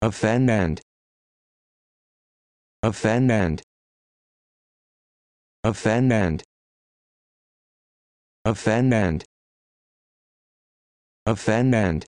Offend. Offend. Offend. Offend. Offend.